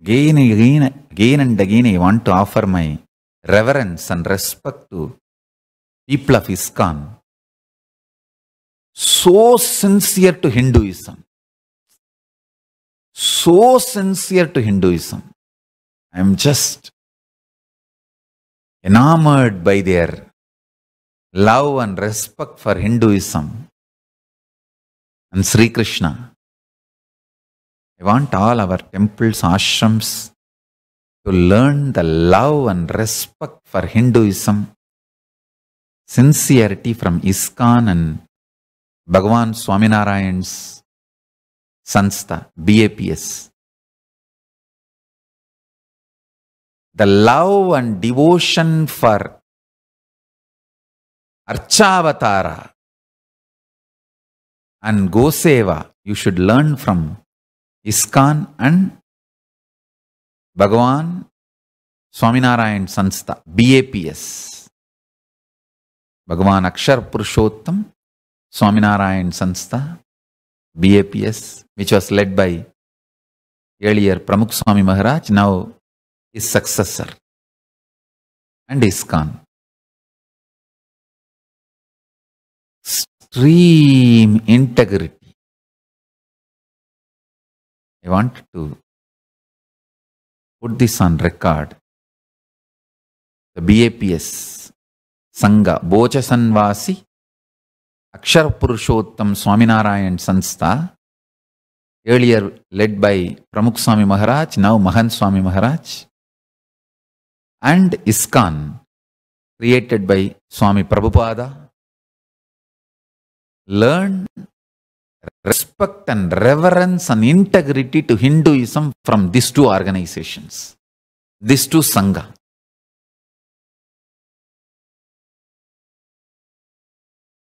Again, again, again and again, I want to offer my reverence and respect to people of ISKCON. So sincere to Hinduism. So sincere to Hinduism. I am just enamored by their love and respect for Hinduism and Sri Krishna. I want all our temples, ashrams to learn the love and respect for Hinduism, sincerity from ISKCON and Bhagavan Swaminarayan's Sanstha, BAPS. The love and devotion for Archavatara and Goseva you should learn from ISKCON and Bhagavan Swaminarayan Sanstha, BAPS. Bhagavan Akshar Purushottam Swaminarayan Sanstha, BAPS, which was led by earlier Pramukh Swami Maharaj, now his successor, and ISKCON. Extreme integrity I want to put this on record. The BAPS, Sangha, Bocha Sanvasi, Akshara Purushottam Swaminarayan Sanstha, earlier led by Pramukh Swami Maharaj, now Mahan Swami Maharaj, and ISKCON, created by Swami Prabhupada, learn respect and reverence and integrity to Hinduism from these two organizations, these two Sangha.